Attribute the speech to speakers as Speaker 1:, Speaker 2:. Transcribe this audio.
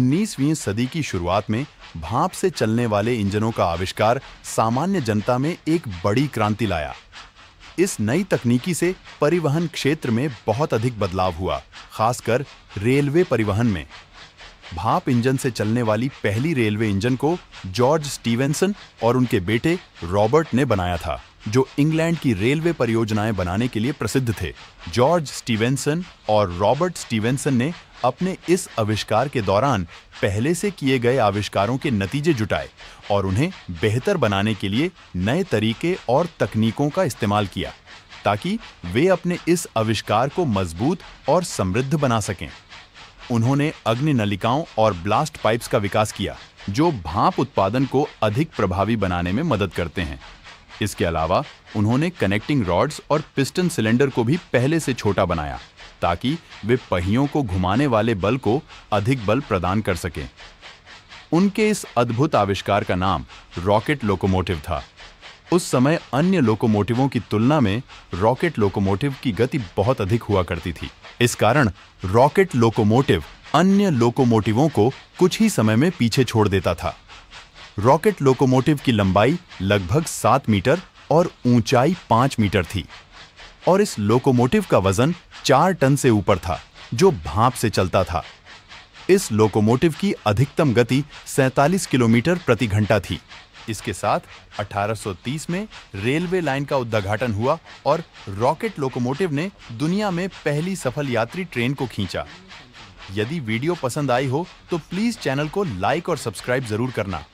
Speaker 1: 19वीं सदी की शुरुआत में भाप से चलने वाले इंजनों का आविष्कार सामान्य जनता में एक बड़ी क्रांति लाया इस नई तकनीकी से परिवहन क्षेत्र में बहुत अधिक बदलाव हुआ खासकर रेलवे परिवहन में भाप इंजन से चलने वाली पहली रेलवे इंजन को जॉर्ज स्टीवेंसन और उनके बेटे रॉबर्ट ने बनाया था जो इंग्लैंड की रेलवे परियोजनाएं बनाने के लिए प्रसिद्ध थे जॉर्ज स्टीवेंसन और रॉबर्ट स्टीवेंसन ने अपने इस आविष्कार के दौरान पहले से किए गए आविष्कारों के नतीजे जुटाए और उन्हें बेहतर बनाने के लिए नए तरीके और तकनीकों का इस्तेमाल किया ताकि वे अपने इस आविष्कार को मजबूत और समृद्ध बना सकें उन्होंने अग्नि नलिकाओं और ब्लास्ट पाइप्स का विकास किया जो भाप उत्पादन को अधिक प्रभावी बनाने में मदद करते हैं इसके अलावा उन्होंने कनेक्टिंग रॉड्स और पिस्टन सिलेंडर को भी पहले से छोटा बनाया ताकि वे पहियों को घुमाने वाले बल को अधिक बल प्रदान कर सकें उनके इस अद्भुत आविष्कार का नाम रॉकेट लोकोमोटिव था उस समय अन्य लोकोमोटिवों की तुलना में रॉकेट लोकोमोटिव की गति बहुत अधिक हुआ करती थी इस कारण रॉकेट लोकोमोटिव अन्य लोकोमोटिवों को कुछ ही समय में पीछे छोड़ देता था रॉकेट लोकोमोटिव की लंबाई लगभग सात मीटर और ऊंचाई पांच मीटर थी और इस लोकोमोटिव का वजन चार टन से ऊपर था जो भाप से चलता था इस लोकोमोटिव की अधिकतम गति 47 किलोमीटर प्रति घंटा थी इसके साथ 1830 में रेलवे लाइन का उद्घाटन हुआ और रॉकेट लोकोमोटिव ने दुनिया में पहली सफल यात्री ट्रेन को खींचा यदि वीडियो पसंद आई हो तो प्लीज़ चैनल को लाइक और सब्सक्राइब ज़रूर करना